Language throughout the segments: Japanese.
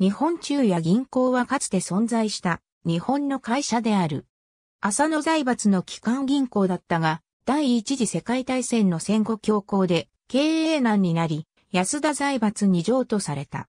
日本中や銀行はかつて存在した日本の会社である。浅野財閥の機関銀行だったが、第一次世界大戦の戦後強行で経営難になり、安田財閥に譲渡された。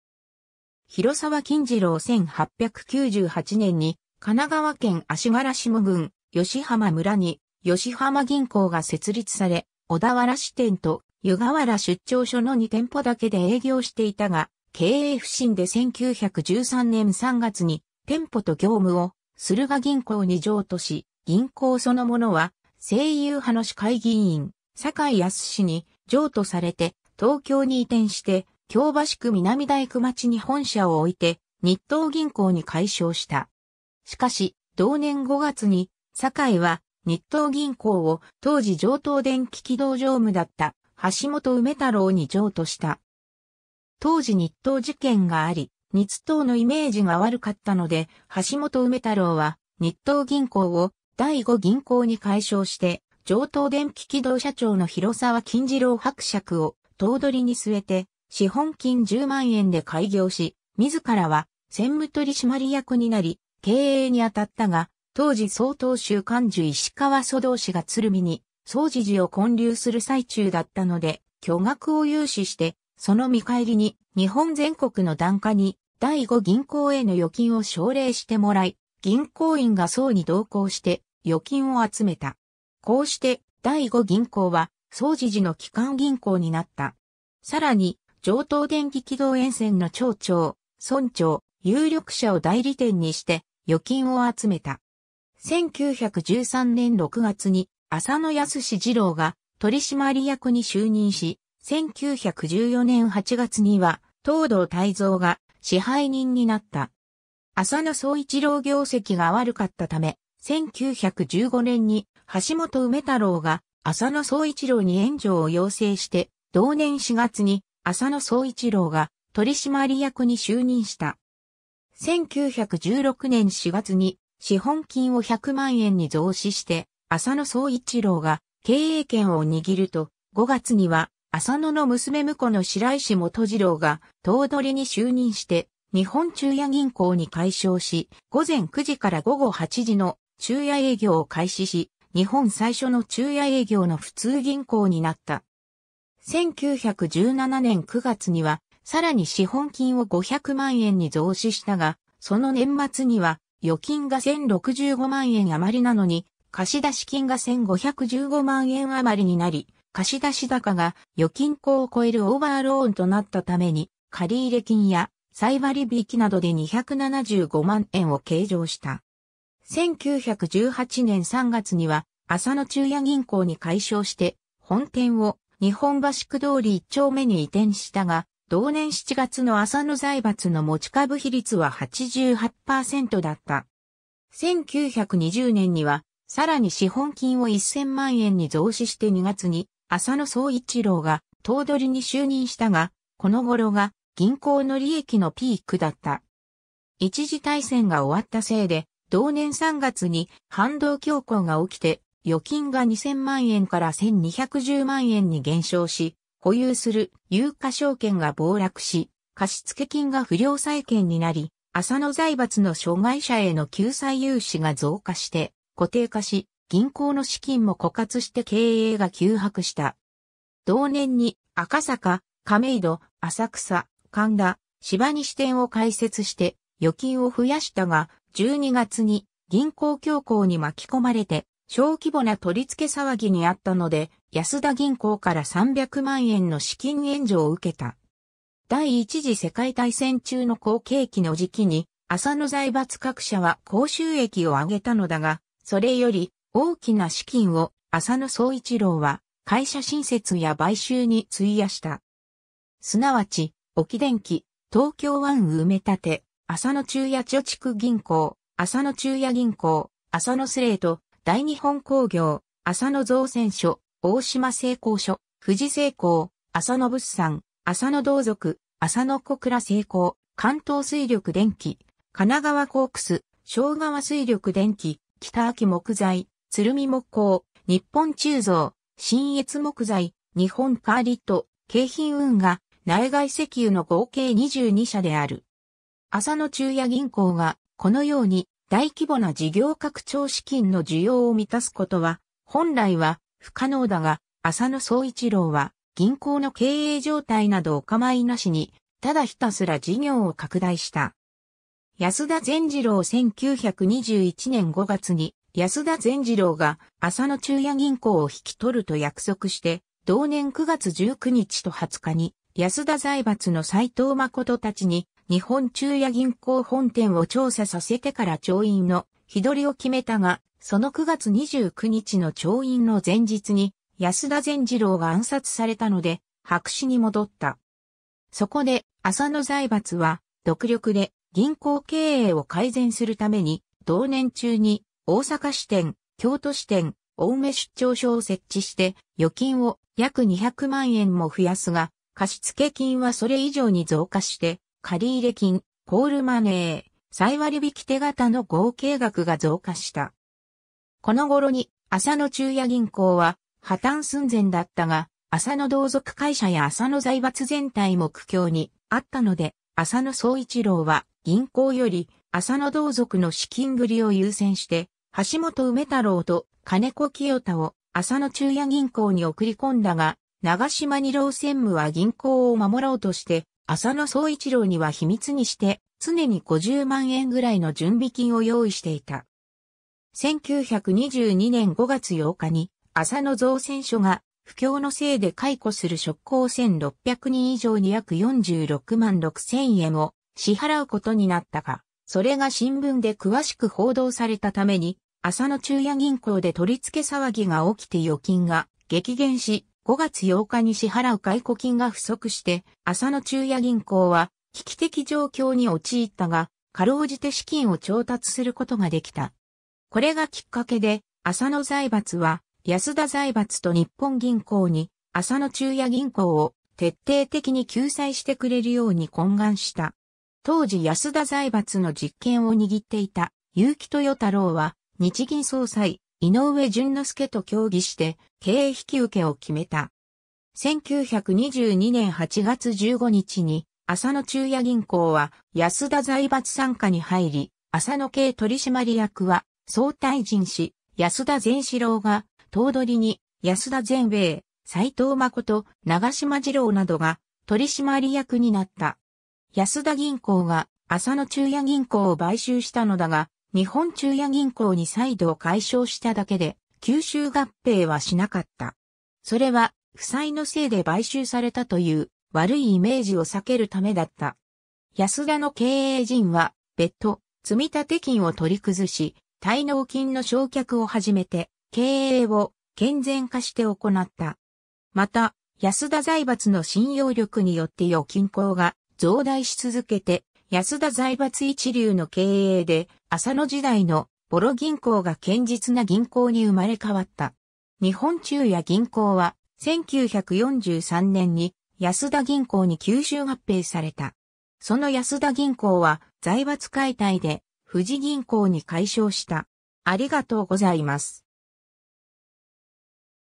広沢金次郎1898年に神奈川県足柄下郡吉浜村に吉浜銀行が設立され、小田原支店と湯河原出張所の2店舗だけで営業していたが、経営不振で1913年3月に店舗と業務を駿河銀行に譲渡し、銀行そのものは声優派の市会議員、坂井康氏に譲渡されて東京に移転して、京橋区南大工町に本社を置いて、日東銀行に解消した。しかし、同年5月に、坂井は日東銀行を当時上東電機動道常務だった橋本梅太郎に譲渡した。当時日東事件があり、日東のイメージが悪かったので、橋本梅太郎は日東銀行を第五銀行に改称して、上東電気機動社長の広沢金次郎伯爵を頭取に据えて、資本金10万円で開業し、自らは専務取締役になり、経営に当たったが、当時総統州幹事石川祖道氏が鶴見に、総持事を建立する最中だったので、巨額を融資して、その見返りに、日本全国の段家に、第5銀行への預金を奨励してもらい、銀行員が総に同行して、預金を集めた。こうして、第5銀行は、総持寺の機関銀行になった。さらに、上東電気軌道沿線の町長、村長、有力者を代理店にして、預金を集めた。1913年6月に、浅野康二郎が取締役に就任し、1914年8月には、東道大蔵が支配人になった。浅野総一郎業績が悪かったため、1915年に橋本梅太郎が浅野総一郎に援助を要請して、同年4月に浅野総一郎が取締役に就任した。1916年4月に資本金を100万円に増資して、浅野総一郎が経営権を握ると、5月には浅野の娘婿の白石元次郎が、頭取に就任して、日本中夜銀行に解消し、午前9時から午後8時の中夜営業を開始し、日本最初の中夜営業の普通銀行になった。1917年9月には、さらに資本金を500万円に増資したが、その年末には、預金が1065万円余りなのに、貸出金が1515万円余りになり、貸出高が預金庫を超えるオーバーローンとなったために、借入金や再割引などで275万円を計上した。1918年3月には、浅野中野銀行に解消して、本店を日本橋区通り1丁目に移転したが、同年7月の浅野財閥の持ち株比率は88%だった。1920年には、さらに資本金を1000万円に増資して2月に浅野総一郎が頭取に就任したが、この頃が銀行の利益のピークだった。一時大戦が終わったせいで、同年3月に反動恐慌が起きて、預金が2000万円から1210万円に減少し、保有する有価証券が暴落し、貸付金が不良債権になり、浅野財閥の障害者への救済融資が増加して固定化し、銀行の資金も枯渇して経営が急迫した。同年に赤坂、亀戸、浅草、神田、芝に支店を開設して預金を増やしたが、12月に銀行恐慌に巻き込まれて小規模な取り付け騒ぎにあったので、安田銀行から300万円の資金援助を受けた。第一次世界大戦中の好景気の時期に、浅野財閥各社は高収益を上げたのだが、それより大きな資金を浅野総一郎は会社新設や買収に費やした。すなわち、沖電機、東京湾埋め立て、浅野中野貯蓄銀行、浅野中野銀行、浅野スレート、大日本工業、浅野造船所、大島製鋼所、富士製鋼、浅野物産、浅野同族、浅野小倉製鋼、関東水力電機、神奈川コークス、昭川水力電機、北秋木材、鶴見木工、日本鋳造、新越木材、日本カーリット、京浜運河、内外石油の合計22社である。浅野中也銀行が、このように大規模な事業拡張資金の需要を満たすことは、本来は不可能だが、浅野総一郎は、銀行の経営状態などお構いなしに、ただひたすら事業を拡大した。安田善次郎1921年5月に安田善次郎が浅野中也銀行を引き取ると約束して、同年9月19日と20日に安田財閥の斎藤誠たちに日本中也銀行本店を調査させてから調印の日取りを決めたが、その9月29日の調印の前日に安田善次郎が暗殺されたので白紙に戻った。そこで浅野財閥は独力で銀行経営を改善するために同年中に大阪支店、京都支店、青梅出張所を設置して、預金を約200万円も増やすが、貸付金はそれ以上に増加して、借入金、コールマネー、再割引手形の合計額が増加した。この頃に、浅野中也銀行は破綻寸前だったが、浅野同族会社や浅野財閥全体も苦境にあったので、浅野総一郎は銀行より浅野同族の資金繰りを優先して橋本梅太郎と金子清太を浅野中也銀行に送り込んだが、長島二郎専務は銀行を守ろうとして、浅野総一郎には秘密にして、常に50万円ぐらいの準備金を用意していた。1922年5月8日に、浅野造船所が不況のせいで解雇する職工1600人以上に約46万6000円を支払うことになったが、それが新聞で詳しく報道されたために、浅野中也銀行で取り付け騒ぎが起きて預金が激減し、5月8日に支払う解雇金が不足して、浅野中也銀行は危機的状況に陥ったが、かろうじて資金を調達することができた。これがきっかけで、浅野財閥は、安田財閥と日本銀行に、浅野中也銀行を徹底的に救済してくれるように懇願した。当時安田財閥の実権を握っていた結城豊太郎は日銀総裁井上淳之介と協議して経営引き受けを決めた。1922年8月15日に浅野中也銀行は安田財閥参加に入り、浅野系取締役は総大臣氏安田善志郎が頭取に安田善衛、斎藤誠、長島二郎などが取締役になった。安田銀行が浅野中也銀行を買収したのだが、日本中也銀行に再度解消しただけで、吸収合併はしなかった。それは、負債のせいで買収されたという悪いイメージを避けるためだった。安田の経営陣は、別途、積立金を取り崩し、滞納金の償却を始めて、経営を健全化して行った。また、安田財閥の信用力によって預金口が増大し続けて、安田財閥一流の経営で、浅野時代のボロ銀行が堅実な銀行に生まれ変わった。日本中や銀行は、1943年に安田銀行に吸収合併された。その安田銀行は財閥解体で富士銀行に解消した。ありがとうございます。